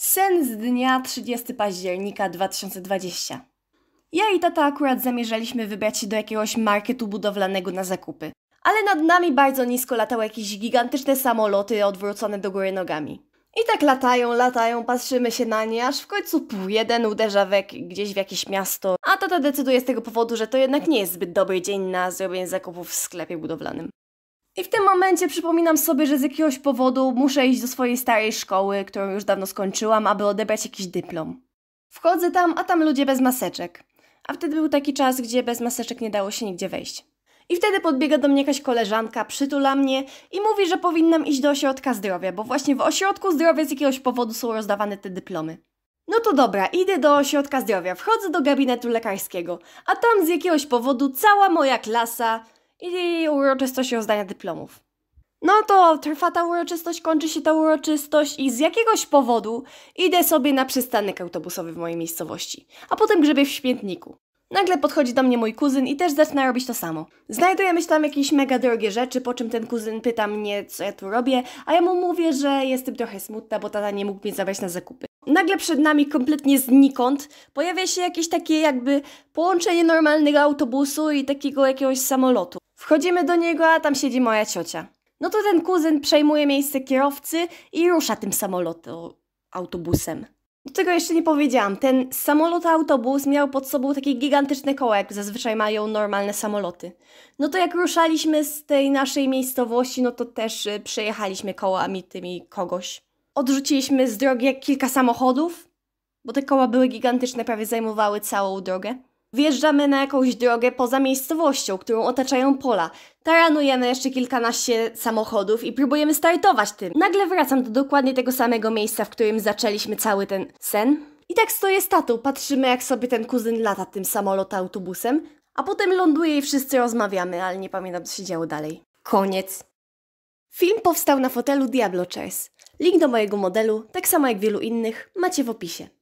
Sen z dnia 30 października 2020. Ja i tata akurat zamierzaliśmy wybrać się do jakiegoś marketu budowlanego na zakupy. Ale nad nami bardzo nisko latały jakieś gigantyczne samoloty odwrócone do góry nogami. I tak latają, latają, patrzymy się na nie, aż w końcu pół jeden uderza we, gdzieś w jakieś miasto. A tata decyduje z tego powodu, że to jednak nie jest zbyt dobry dzień na zrobienie zakupów w sklepie budowlanym. I w tym momencie przypominam sobie, że z jakiegoś powodu muszę iść do swojej starej szkoły, którą już dawno skończyłam, aby odebrać jakiś dyplom. Wchodzę tam, a tam ludzie bez maseczek. A wtedy był taki czas, gdzie bez maseczek nie dało się nigdzie wejść. I wtedy podbiega do mnie jakaś koleżanka, przytula mnie i mówi, że powinnam iść do ośrodka zdrowia, bo właśnie w ośrodku zdrowia z jakiegoś powodu są rozdawane te dyplomy. No to dobra, idę do ośrodka zdrowia, wchodzę do gabinetu lekarskiego, a tam z jakiegoś powodu cała moja klasa i uroczystość rozdania dyplomów. No to trwa ta uroczystość, kończy się ta uroczystość i z jakiegoś powodu idę sobie na przystanek autobusowy w mojej miejscowości, a potem grzebię w śmietniku. Nagle podchodzi do mnie mój kuzyn i też zaczyna robić to samo. Znajdujemy się tam jakieś mega drogie rzeczy, po czym ten kuzyn pyta mnie, co ja tu robię, a ja mu mówię, że jestem trochę smutna, bo tata nie mógł mnie zabrać na zakupy. Nagle przed nami kompletnie znikąd pojawia się jakieś takie jakby połączenie normalnego autobusu i takiego jakiegoś samolotu. Wchodzimy do niego, a tam siedzi moja ciocia. No to ten kuzyn przejmuje miejsce kierowcy i rusza tym samolotem, autobusem. Do tego jeszcze nie powiedziałam. Ten samolot autobus miał pod sobą takie gigantyczne koło, jak zazwyczaj mają normalne samoloty. No to jak ruszaliśmy z tej naszej miejscowości, no to też y, przejechaliśmy kołami tymi kogoś. Odrzuciliśmy z drogi kilka samochodów, bo te koła były gigantyczne, prawie zajmowały całą drogę. Wjeżdżamy na jakąś drogę poza miejscowością, którą otaczają pola. Taranujemy jeszcze kilkanaście samochodów i próbujemy startować tym. Nagle wracam do dokładnie tego samego miejsca, w którym zaczęliśmy cały ten sen. I tak stoję tatą, patrzymy jak sobie ten kuzyn lata tym samolotem autobusem, a potem ląduje i wszyscy rozmawiamy, ale nie pamiętam co się działo dalej. Koniec. Film powstał na fotelu Diablo Chess. Link do mojego modelu, tak samo jak wielu innych, macie w opisie.